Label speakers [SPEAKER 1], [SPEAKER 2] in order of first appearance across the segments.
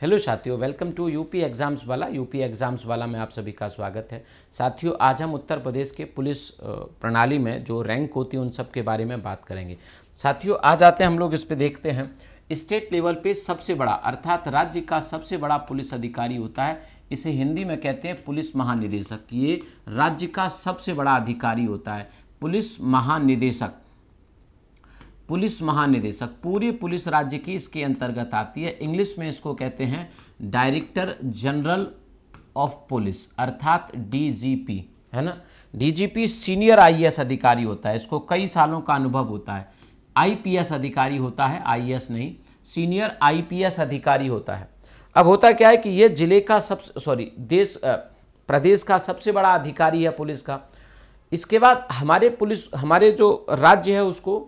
[SPEAKER 1] hello साथियों welcome to UP exams वाला UP exams वाला में आप सभी का स्वागत है साथियों आज हम उत्तर प्रदेश के पुलिस प्रणाली में जो रैंक होती है उन सब के बारे में बात करेंगे साथियों आज आते हैं हम लोग इस पे देखते हैं स्टेट लेवल पे सबसे बड़ा अर्थात राज्य का सबसे बड़ा पुलिस अधिकारी होता है इसे हिंदी में कहते हैं पुलिस महानिदेशक ये राज्य का सबसे बड़ा अधिकारी होता है पुलिस महानिदेशक पुलिस महानिदेशक पूरी पुलिस राज्य की इसके अंतर्गत आती है इंग्लिश में इसको कहते हैं डायरेक्टर जनरल ऑफ पुलिस अर्थात डीजीपी है ना डीजीपी सीनियर आईएएस अधिकारी होता है इसको कई सालों का अनुभव होता है आईपीएस अधिकारी होता है आईएएस नहीं सीनियर आईपीएस अधिकारी होता है अब होता क्या है कि ये जिले का सब सॉरी देश प्रदेश का सबसे बड़ा अधिकारी है पुलिस का इसके बाद हमारे पुलिस हमारे जो राज्य है उसको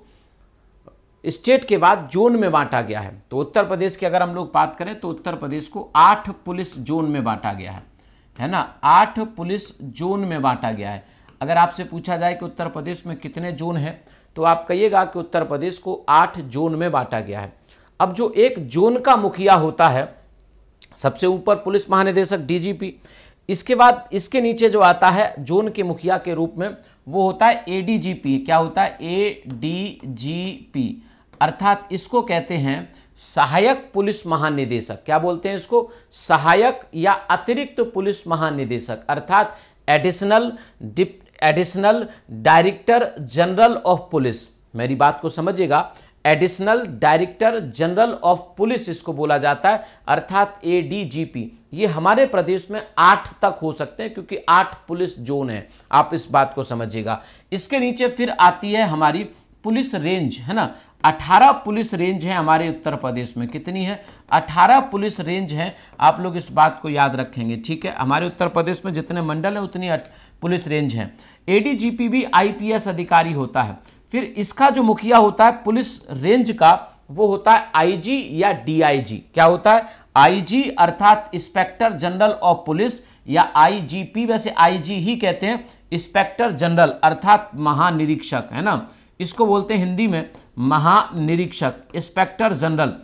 [SPEAKER 1] स्टेट के बाद जोन में बांटा गया है तो उत्तर प्रदेश की अगर हम लोग बात करें तो उत्तर प्रदेश को आठ पुलिस जोन में बांटा गया है है ना आठ पुलिस जोन में बांटा गया है अगर आपसे पूछा जाए कि उत्तर प्रदेश में कितने जोन हैं तो आप कहिएगा कि उत्तर प्रदेश को आठ जोन में बांटा गया है अब जो एक जोन का मुखिया होता है सबसे ऊपर पुलिस महानिदेशक डीजीपी इसके बाद इसके नीचे जो आता है जोन के मुखिया के रूप में वो होता है एडीजीपी क्या होता है एडीजीपी अर्थात इसको कहते हैं सहायक पुलिस महानिदेशक क्या बोलते हैं इसको सहायक या अतिरिक्त पुलिस महानिदेशक अर्थात एडिशनल डिप additional director general of police मेरी बात को समझिएगा additional director general of police इसको बोला जाता है अर्थात एडीजीपी ये हमारे प्रदेश में आठ तक हो सकते हैं क्योंकि आठ पुलिस जोन है आप इस बात को समझिएगा इसके नीचे फिर आती है हमारी पुलिस रेंज है ना 18 पुलिस रेंज है हमारे उत्तर प्रदेश में कितनी है 18 पुलिस रेंज है आप लोग इस बात को याद रखेंगे ठीक है हमारे उत्तर प्रदेश में जितने मंडल हैं उतनी पुलिस रेंज है एडीजीपी भी आईपीएस अधिकारी होता है फिर इसका जो मुखिया होता है पुलिस रेंज का वो होता है आईजी या डीआईजी क्या होता है आईजी अर्थात इंस्पेक्टर जनरल ऑफ पुलिस या आईजीपी वैसे आईजी ही कहते हैं इंस्पेक्टर जनरल अर्थात महानिरीक्षक है ना इसको बोलते हैं हिंदी में महानिरीक्षक इंस्पेक्टर जनरल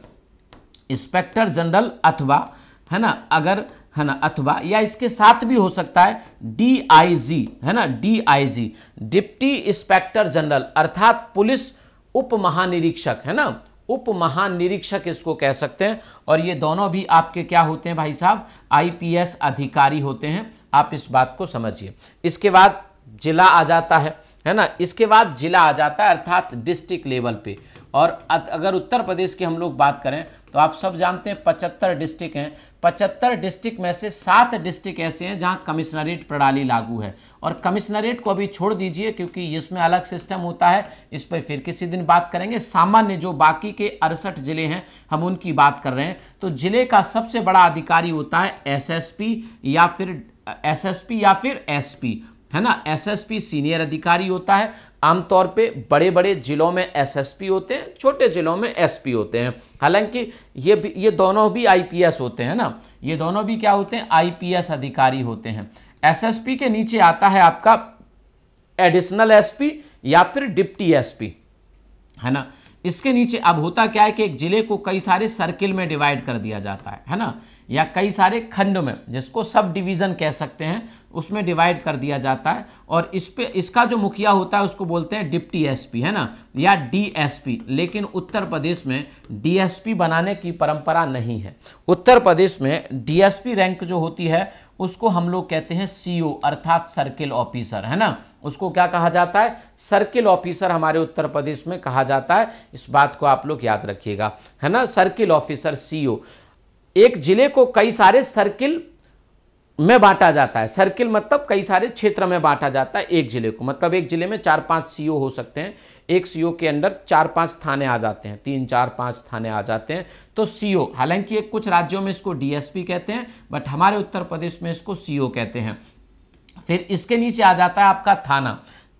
[SPEAKER 1] इंस्पेक्टर जनरल अथवा है ना अगर है ना अथवा या इसके साथ भी हो सकता है डीआईजी है ना डीआईजी डिप्टी इंस्पेक्टर जनरल अर्थात पुलिस उप महानिरीक्षक है ना उप महानिरीक्षक इसको कह सकते हैं और ये दोनों भी आपके क्या होते हैं भाई साहब आईपीएस अधिकारी होते हैं आप इस बात को समझिए इसके बाद जिला आ जाता है है ना इसके बाद जिला आ जाता है अर्थात डिस्ट्रिक्ट लेवल पे और अगर उत्तर प्रदेश की हम लोग बात करें तो आप सब जानते हैं पचहत्तर डिस्ट्रिक्ट हैं पचहत्तर डिस्ट्रिक्ट में से सात डिस्ट्रिक्ट ऐसे हैं जहां कमिश्नरेट प्रणाली लागू है और कमिश्नरेट को अभी छोड़ दीजिए क्योंकि इसमें अलग सिस्टम होता है इस पर फिर किसी दिन बात करेंगे सामान्य जो बाकी के अड़सठ जिले हैं हम उनकी बात कर रहे हैं तो जिले का सबसे बड़ा अधिकारी होता है एस या फिर एस या फिर एस है ना एसएसपी सीनियर अधिकारी होता है आमतौर पे बड़े बड़े जिलों में एसएसपी होते हैं छोटे जिलों में एसपी होते हैं हालांकि ये ये दोनों भी आईपीएस होते हैं ना ये दोनों भी क्या होते हैं आईपीएस अधिकारी होते हैं एसएसपी के नीचे आता है आपका एडिशनल एसपी या फिर डिप्टी एसपी है ना इसके नीचे अब होता क्या है कि एक जिले को कई सारे सर्किल में डिवाइड कर दिया जाता है है ना या कई सारे खंड में जिसको सब डिवीजन कह सकते हैं उसमें डिवाइड कर दिया जाता है और इस पे इसका जो मुखिया होता है उसको बोलते हैं डिप्टी एसपी है ना या डीएसपी लेकिन उत्तर प्रदेश में डीएसपी बनाने की परंपरा नहीं है उत्तर प्रदेश में डीएसपी रैंक जो होती है उसको हम लोग कहते हैं सीओ अर्थात सर्किल ऑफिसर है ना उसको क्या कहा जाता है सर्किल ऑफिसर हमारे उत्तर प्रदेश में कहा जाता है इस बात को आप लोग याद रखिएगा है ना सर्किल ऑफिसर सीओ एक जिले को कई सारे सर्किल में बांटा जाता है सर्किल मतलब कई सारे क्षेत्र में बांटा जाता है एक जिले को मतलब एक जिले में चार पांच सीओ हो सकते हैं एक सीओ के अंडर चार पांच थाने आ जाते हैं तीन चार पांच थाने आ जाते हैं तो सीओ हालांकि एक कुछ राज्यों में इसको डीएसपी कहते हैं बट हमारे उत्तर प्रदेश में इसको सीओ कहते हैं फिर इसके नीचे आ जाता है आपका थाना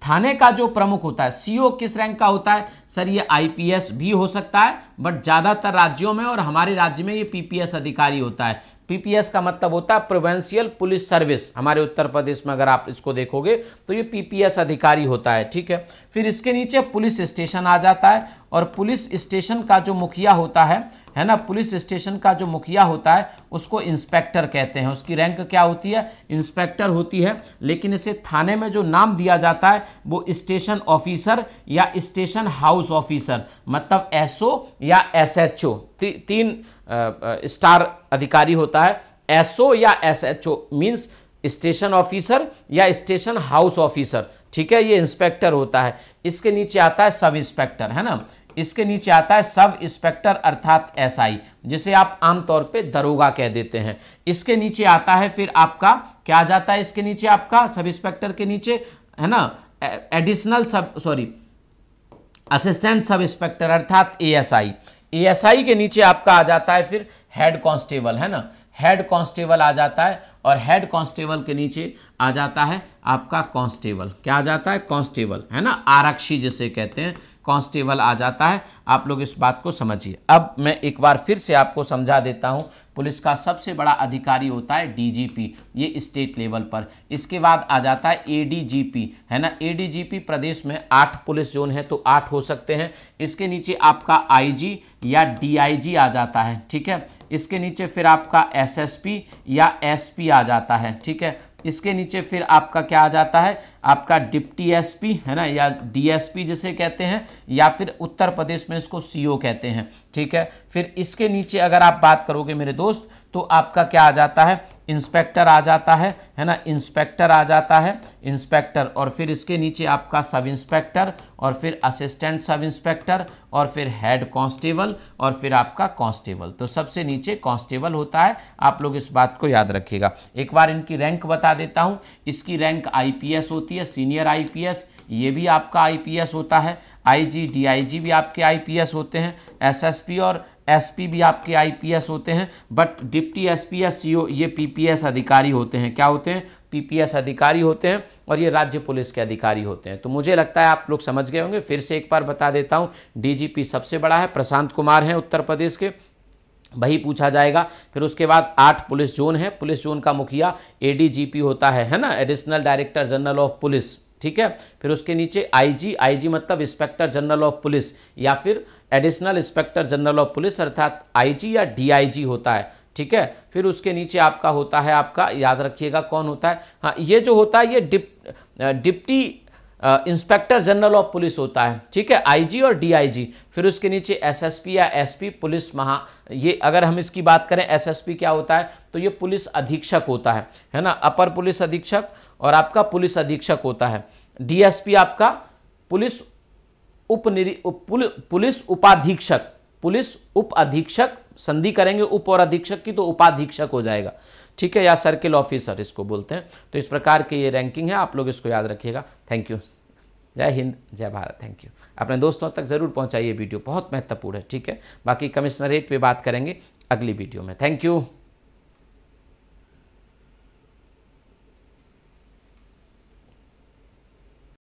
[SPEAKER 1] थाने का जो प्रमुख होता है सीओ किस रैंक का होता है सर ये आईपीएस भी हो सकता है बट ज़्यादातर राज्यों में और हमारे राज्य में ये पीपीएस अधिकारी होता है पीपीएस का मतलब होता है प्रोवेंशियल पुलिस सर्विस हमारे उत्तर प्रदेश में अगर आप इसको देखोगे तो ये पीपीएस अधिकारी होता है ठीक है फिर इसके नीचे पुलिस स्टेशन आ जाता है और पुलिस स्टेशन का जो मुखिया होता है है ना पुलिस स्टेशन का जो मुखिया होता है उसको इंस्पेक्टर कहते हैं उसकी रैंक क्या होती है इंस्पेक्टर होती है लेकिन इसे थाने में जो नाम दिया जाता है वो स्टेशन ऑफिसर या स्टेशन हाउस ऑफिसर मतलब एसओ या एसएचओ ती, तीन स्टार अधिकारी होता है एसओ या एसएचओ मींस स्टेशन ऑफिसर या स्टेशन हाउस ऑफिसर ठीक है ये इंस्पेक्टर होता है इसके नीचे आता है सब इंस्पेक्टर है ना इसके नीचे आता है सब इंस्पेक्टर अर्थात एसआई जिसे आप आमतौर पे दरोगा कह देते हैं इसके नीचे आता है फिर आपका क्या आ जाता है इसके नीचे आपका सब इंस्पेक्टर के नीचे है ना additional sub sorry assistant sub inspector अर्थात एएसआई एएसआई के नीचे आपका आ जाता है फिर हेड कांस्टेबल है ना हेड कांस्टेबल आ जाता है और हेड कांस्टेबल के नीचे आ जाता है आपका कांस्टेबल क्या आ जाता है कांस्टेबल है ना आरक्षी जिसे कहते हैं कांस्टेबल आ जाता है आप लोग इस बात को समझिए अब मैं एक बार फिर से आपको समझा देता हूँ पुलिस का सबसे बड़ा अधिकारी होता है डीजीपी ये स्टेट लेवल पर इसके बाद आ जाता है एडीजीपी है ना एडीजीपी प्रदेश में आठ पुलिस जोन है तो आठ हो सकते हैं इसके नीचे आपका आईजी या डीआईजी आ जाता है ठीक है इसके नीचे फिर आपका एसएसपी या एसपी आ जाता है ठीक है इसके नीचे फिर आपका क्या आ जाता है आपका डिप्टी एसपी है ना या डीएसपी जिसे कहते हैं या फिर उत्तर प्रदेश में इसको सीओ कहते हैं ठीक है फिर इसके नीचे अगर आप बात करोगे मेरे दोस्त तो आपका क्या आ जाता है इंस्पेक्टर आ जाता है है ना इंस्पेक्टर आ जाता है इंस्पेक्टर और फिर इसके नीचे आपका सब इंस्पेक्टर और फिर असिस्टेंट सब इंस्पेक्टर और फिर हेड कांस्टेबल और फिर आपका कांस्टेबल तो सबसे नीचे कांस्टेबल होता है आप लोग इस बात को याद रखिएगा एक बार इनकी रैंक बता देता हूँ इसकी रैंक आई होती है सीनियर आई ये भी आपका आई होता है आई जी भी आपके आई होते हैं एस और एसपी भी आपके आईपीएस होते हैं बट डिप्टी एसपीएस सीओ ये पीपीएस अधिकारी होते हैं क्या होते हैं पीपीएस अधिकारी होते हैं और ये राज्य पुलिस के अधिकारी होते हैं तो मुझे लगता है आप लोग समझ गए होंगे फिर से एक बार बता देता हूँ डीजीपी सबसे बड़ा है प्रशांत कुमार हैं उत्तर प्रदेश के वही पूछा जाएगा फिर उसके बाद आठ पुलिस जोन है पुलिस जोन का मुखिया ए होता है है ना additional director general of police ठीक है फिर उसके नीचे आईजी आईजी मतलब इंस्पेक्टर जनरल ऑफ पुलिस या फिर additional inspector general of police अर्थात आईजी या डीआईजी होता है ठीक है फिर उसके नीचे आपका होता है आपका याद रखिएगा कौन होता है हाँ ये जो होता है ये डिप deputy inspector general of police होता है ठीक है आईजी और डीआईजी फिर उसके नीचे एसएसपी या एसपी पुलिस महा ये अगर हम इसकी बात करें एसएसपी क्या होता है तो ये पुलिस अधीक्षक होता है है ना अपर पुलिस अधीक्षक और आपका पुलिस अधीक्षक होता है डीएसपी आपका पुलिस उपनिरी पुल, पुलिस उपाधीक्षक पुलिस उप अधीक्षक संधि करेंगे उप और अधीक्षक की तो उपाधीक्षक हो जाएगा ठीक है या सर्किल ऑफिसर इसको बोलते हैं तो इस प्रकार की ये रैंकिंग है आप लोग इसको याद रखिएगा थैंक यू जय हिंद जय भारत थैंक यू अपने दोस्तों तक जरूर पहुंचाइए वीडियो बहुत महत्वपूर्ण है ठीक है बाकी कमिश्नरेट पे बात करेंगे अगली वीडियो में थैंक यू